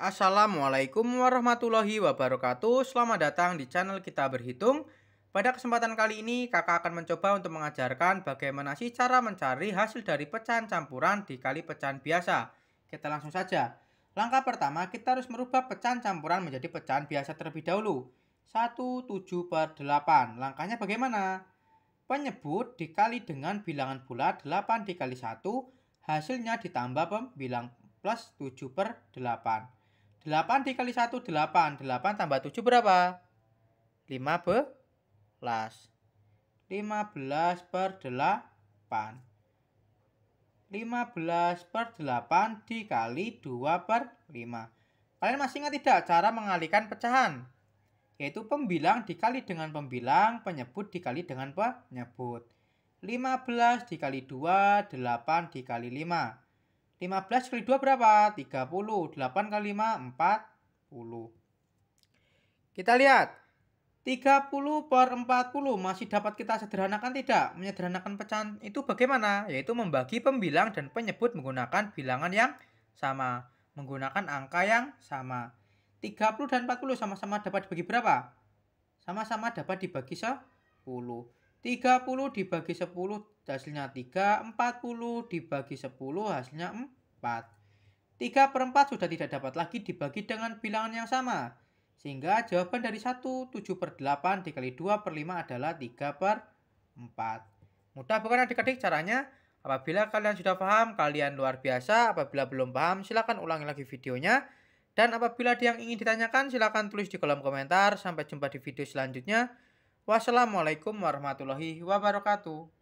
Assalamualaikum warahmatullahi wabarakatuh Selamat datang di channel kita berhitung Pada kesempatan kali ini kakak akan mencoba untuk mengajarkan bagaimana sih cara mencari hasil dari pecahan campuran di kali pecahan biasa Kita langsung saja Langkah pertama kita harus merubah pecahan campuran menjadi pecahan biasa terlebih dahulu 1, 7 per 8 Langkahnya bagaimana? Penyebut dikali dengan bilangan bulat 8 dikali 1 Hasilnya ditambah pembilang plus 7 per 8 8 dikali 1, 8. 8 tambah 7 berapa? 15. 15 per 8. 15 per 8 dikali 2 per 5. Kalian masih ingat tidak cara mengalihkan pecahan? Yaitu pembilang dikali dengan pembilang, penyebut dikali dengan penyebut. 15 dikali 2, 8 dikali 5. 15 kali 2 berapa? 30. 8 kali 5, 40. Kita lihat. 30 per 40 masih dapat kita sederhanakan tidak? Menyederhanakan pecahan itu bagaimana? Yaitu membagi pembilang dan penyebut menggunakan bilangan yang sama. Menggunakan angka yang sama. 30 dan 40 sama-sama dapat dibagi berapa? Sama-sama dapat dibagi 10. 30 dibagi 10 hasilnya 3, 40 dibagi 10 hasilnya 4. 4. 3 per 4 sudah tidak dapat lagi dibagi dengan bilangan yang sama. Sehingga jawaban dari 1, 7 per 8 dikali 2 per 5 adalah 3 per 4. Mudah bukan adik-adik caranya? Apabila kalian sudah paham, kalian luar biasa. Apabila belum paham, silakan ulangi lagi videonya. Dan apabila ada yang ingin ditanyakan, silakan tulis di kolom komentar. Sampai jumpa di video selanjutnya. Wassalamualaikum warahmatullahi wabarakatuh.